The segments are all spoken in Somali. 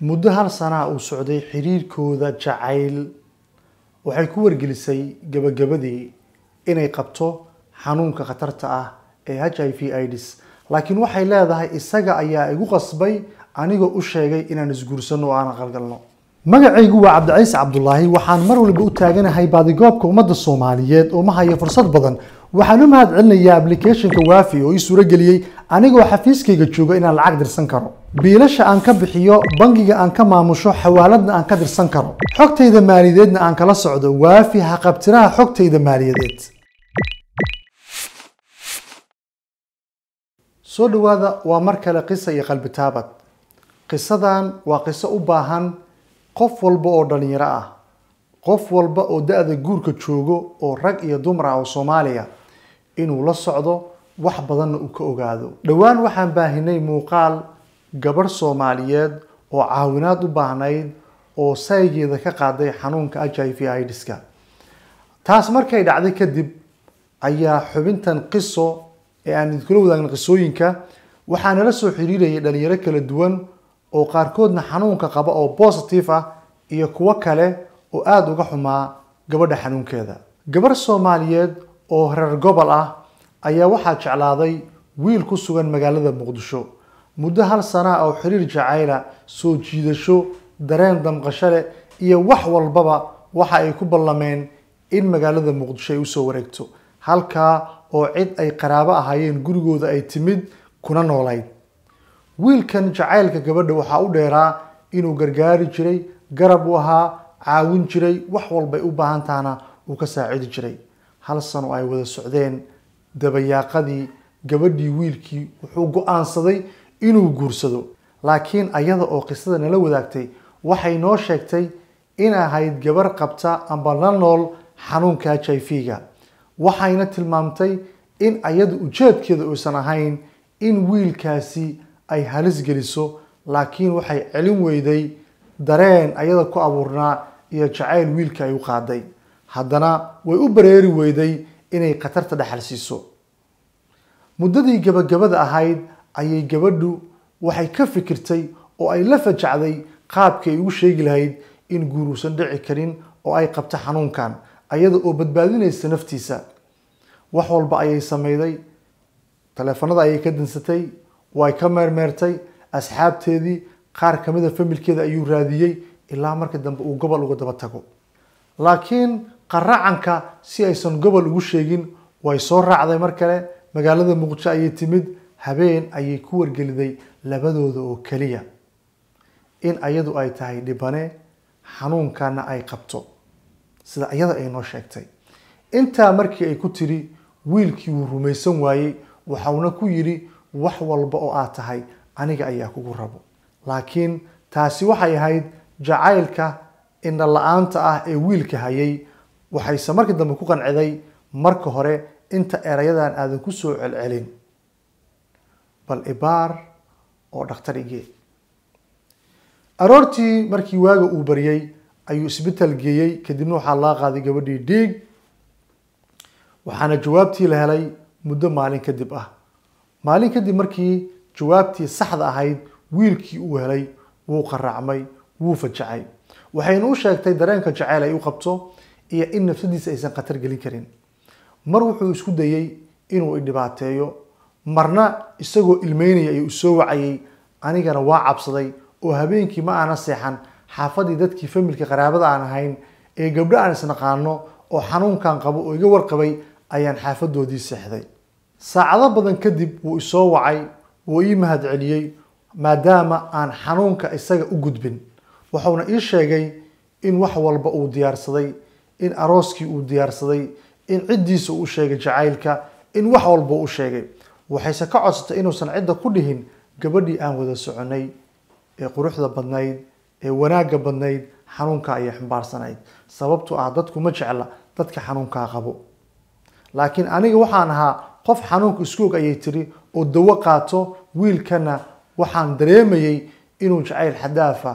muddo hal sanaa uu socday xiriirkooda jacayl waxay ku wargelisay gebagabadii inay qabto xanuunka khatarta ah ee h i v ids laakiin waxay leedahay isaga ayaa igu qasbay anigoo u sheegay inaan isguursanno oo aan qalgalno magacaygu waa cabdiciise cabdulaahi waxaan mar walba u taaganahay baadigoobka ummadda soomaaliyeed oo ma hayo fursad badan waxaan u mahad celinayaa ablicathonka waafi oo ii suurageliyey geliyey anigoo xafiiskayga jooga inaan lacag dirsan karo biilasha aan ka bixiyo bangiga aan ka maamusho xawaaladna aan ka dirsan karo xogtayda maaliyadeedna aan kala socdo waafi haqabtiraha xogtayda maaliyadeed soo dhawaada waa mar kale qisa iyo qalbitaabad qisadan waa qiso u baahan qof walba oo dhalinyaro ah qof walba oo da-da guurka joogo oo rag iyo dumar ah oo soomaaliya inuu la socdo wax badanna uu ka ogaado dhowaan waxaan baahinay muuqaal gabadh soomaaliyeed oo caawinaad u baahnayd oo saygeeda ka qaaday xanuunka h i v idska taas markay dhacday kadib ayaa xubintan qiso ee aan idinkula wadaagin qisooyinka waxaa nala soo xiriirayay dhalinyaro kala duwan oo qaarkoodna xanuunka qaba oo positive ah iyo kuwo kale oo aada uga xumaa gabadha xanuunkeeda gabar soomaaliyeed oo reer gobol ah ayaa waxaa jeclaaday wiil ku sugan magaalada muqdisho muddo hal sanaa oo xiriir jacayla soo jiidasho dareen damqasho leh iyo wax walbaba waxa ay ku ballameen in magaalada muqdisho ay usoo wareegto halkaa oo cid ay qaraabo ahaayeen gurigooda ay timid kuna noolayd wiilkan jacaylka gabadha waxaa u dheeraa inuu gargaari jiray garab u ahaa caawin jiray wax walbay u baahan tahana uu ka saacidi jiray hal sano ay wada socdeen dabayaaqadii gabadhii wiilkii wuxuu go-aansaday inuu guursado laakiin ayada oo qisada nala wadaagtay waxay noo sheegtay in ahayd gabar qabta amba la nool xanuunka h i v ga waxayna tilmaamtay in ayada ujeedkeeda uysan ahayn in wiilkaasi ay halis geliso laakiin waxay celin weyday dareen ayada ku abuurnaa iyo jacayl wiilka ay u qaaday haddana way u bareeri weyday inay khatarta dhexal siiso muddadii gabagabada ahayd ayay gabadhu waxay ka fikirtay oo ay la fajacday qaabkii ay ugu sheegi lahayd in guuruusan dhici karin oo ay qabto xanuunkan ayada oo badbaadinaysa naftiisa wax walba ayay sameyday taleefanada ayay ka dansatay way ka meermeertay asxaabteedii qaar ka mida ah familkeeda ayuu raadiyey ilaa marka dambe uu gobol uga daba tago laakiin qaracanka si aysan gobol ugu sheegin way soo raacday mar kale magaalada muqdisho ayay timid habeen ayay ku wargeliday labadooda oo keliya in ayadu ay tahay dhibane xanuunkana ay qabto sida iyada ay noo sheegtay intaa markii ay ku tidhi wiilkii wuu rumaysan waayey waxauna ku yidhi wax walba oo aad tahay aniga ayaa kugu rabo laakiin taasi waxay ahayd jacaylka indha la-aanta ah ee wiilka hayay waxayse markii dambe ku qanciday marka hore inta erayadan aadan ku soo celcelin bal ibaar oo dhakhtar igee aroortii markii waaga uu baryay ayuu isbital geeyey kadibna waxaa laga qaaday gabadhii dhiig waxaana jawaabtii la helay muddo maalin kadib ah maalin kadib markii jawaabtii saxda ahayd wiilkii uu helay wuu qaraacmay wuu fajacay waxaynu u sheegtay dareenka jaceyl ay u qabto iyo in nafsadiisa aysan khatar gelin karin mar wuxuu isku dayey inuu idhibaateeyo marna isagoo ilmeynaya ayuu usoo wacayay anigana waa cabsaday oo habeenkii ma aana seexan xaafadii dadkii familka qaraabada aan ahayn ee gabdho aan isnaqaano oo xanuunkan qabo oo iga warqabay ayaan xaafadoodii seexday saacado badan kadib wuu isoo wacay wuu ii mahadceliyey maadaama aan xanuunka isaga u gudbin wuxuuna ii sheegay in wax walba uu diyaarsaday in arooskii uu diyaarsaday in ciddiisa uu sheegay jacaylka in wax walba uu sheegay waxayse ka codsatay inuusan cidda ku dhihin gabadhii aan wada soconay ee quruxda badnayd ee wanaagga badnayd xanuunka ayay xambaarsanayd sababtu ah dadku ma jecla dadka xanuunkaa qabo laakiin aniga waxaan ahaa qof xanuunka iskuog ayay tiri oo dawo qaato wiilkana waxaan dareemayay inuu jacayl xadaafa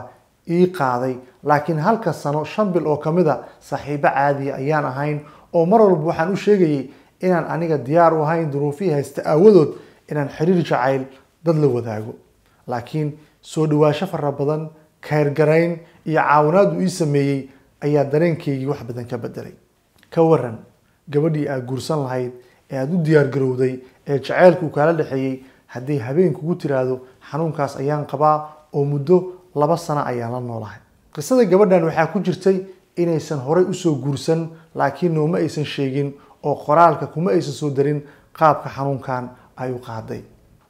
ii qaaday laakiin halka sano shan bil oo kamid a ah saxiibo caadiya ayaan ahayn oo mar walba waxaan u sheegayay inaan aniga diyaar u ahayn duruufihii haysta aawadood inaan xiriir jacayl dad la wadaago laakiin soo dhawaasho fara badan kayrgarayn iyo caawinaad uu ii sameeyey ayaa dareenkaygii wax badan ka bedelay ka waran gabadhii aad guursan lahayd ee aad u diyaargarowday ee jaceylkuu kaala dhexeeyey haddii habeen kugu tiraahdo xanuunkaas ayaan qabaa oo muddo laba sano ayaan la noolahay qisada gabadhan waxaa ku jirtay inaysan horay usoo guursan laakiin nooma aysan sheegin oo qoraalka kuma aysan soo darin qaabka xanuunkan ay qaaday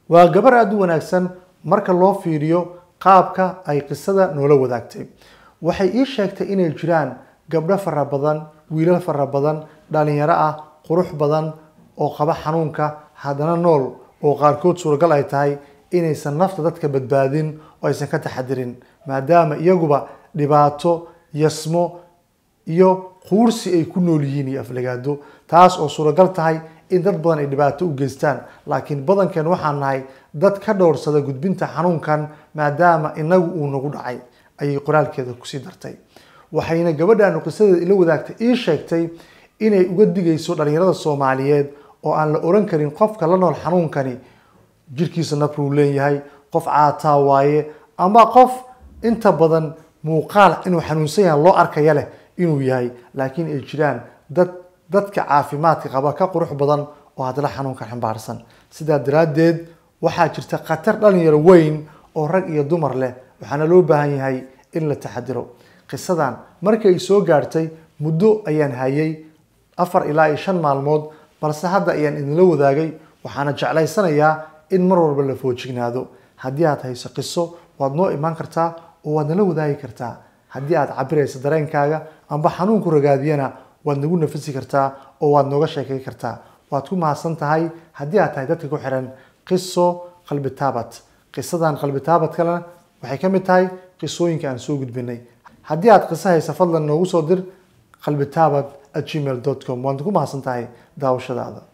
waa gabar aada u wanaagsan marka loo fiiriyo qaabka ay qisada noola wadaagtay waxay ii sheegtay inay jiraan gabdho fara badan wiilal fara badan dhalinyaro ah qurux badan oo qaba xanuunka haddana nool oo qaarkood suuragal ay tahay inaysan nafta dadka badbaadin oo aysan ka taxadirin maadaama iyaguba dhibaato yasmo iyo quursi ay ku nool yihiin iyo aflagaado taas oo suuragal tahay in dad badan ay dhibaato u geystaan laakiin badankeen waxaan nahay dad ka dhowrsada gudbinta xanuunkan maadaama inagu uu nagu dhacay ayay qoraalkeeda kusii dartay waxayna gabadhaanu qisadeeda ila wadaagtay ii sheegtay inay uga digayso dhallinyarada soomaaliyeed oo aan la oran karin qofka la nool xanuunkani jirkiisa nabruu leeyahay qof caataa waaye ama qof inta badan muuqaal inuu xanuunsan yahay loo arkaya leh inuu yahay laakiin ay jiraan dad dadka caafimaadka qaba ka qurux badan oo haddana xanuunka xambaarsan sidaa daraaddeed waxaa jirta khatar dhalinyaro weyn oo rag iyo dumar leh waxaana loo baahan yahay in la taxadiro qisadan markay soo gaartay muddo ayaan hayay afar ilaa iyo shan maalmood balse hadda ayaan idinla wadaagay waxaana jeclaysanayaa in mar walba la foojignaado haddii aad hayso qiso waad noo imaan kartaa oo waad nala wadaagi kartaa haddii aad cabirayso dareenkaaga amba xanuunku ragaadiyana waad nagu nafisi kartaa oo waad nooga sheekay kartaa waad ku mahadsan tahay haddii aad tahay dadka ku xiran qiso qalbi qisadan qalbitaabad kalena waxay ka mid tahay qisooyinka aan soo gudbinay haddii aad qiso haysa fadlan noogu soo dir qalbi at gmail com waad ku mahadsan tahay daawashadaada